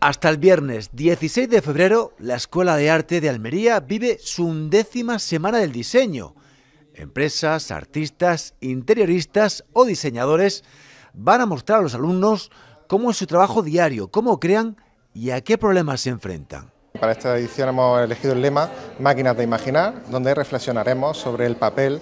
Hasta el viernes 16 de febrero, la Escuela de Arte de Almería vive su undécima semana del diseño. Empresas, artistas, interioristas o diseñadores van a mostrar a los alumnos cómo es su trabajo diario, cómo crean y a qué problemas se enfrentan. Para esta edición hemos elegido el lema Máquinas de Imaginar, donde reflexionaremos sobre el papel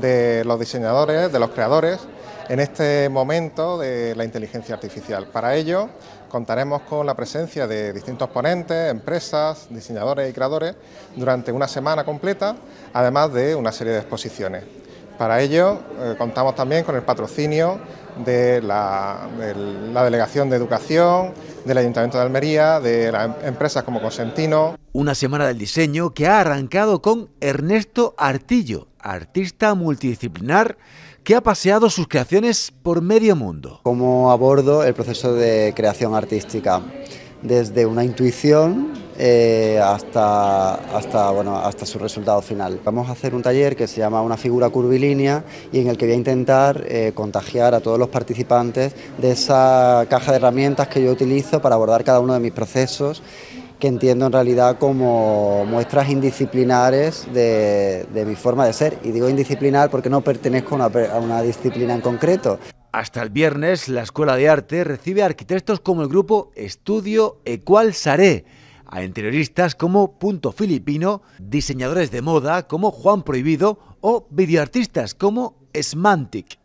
de los diseñadores, de los creadores en este momento de la inteligencia artificial. Para ello contaremos con la presencia de distintos ponentes, empresas, diseñadores y creadores durante una semana completa, además de una serie de exposiciones. Para ello eh, contamos también con el patrocinio de la, Delegación de Educación, del Ayuntamiento de Almería, de las empresas como Consentino. Una semana del diseño que ha arrancado con Ernesto Artillo, artista multidisciplinar que ha paseado sus creaciones por medio mundo. ¿Cómo abordo el proceso de creación artística? Desde una intuición eh, hasta, bueno, hasta su resultado final. Vamos a hacer un taller que se llama Una figura curvilínea y en el que voy a intentar eh, contagiar a todos los participantes de esa caja de herramientas que yo utilizo para abordar cada uno de mis procesos que entiendo en realidad como muestras indisciplinares de, mi forma de ser. Y digo indisciplinar porque no pertenezco a una, disciplina en concreto. Hasta el viernes, la Escuela de Arte recibe arquitectos como el grupo Estudio Ecual Saré a interioristas como Punto Filipino, diseñadores de moda como Juan Prohibido o videoartistas como Smantic.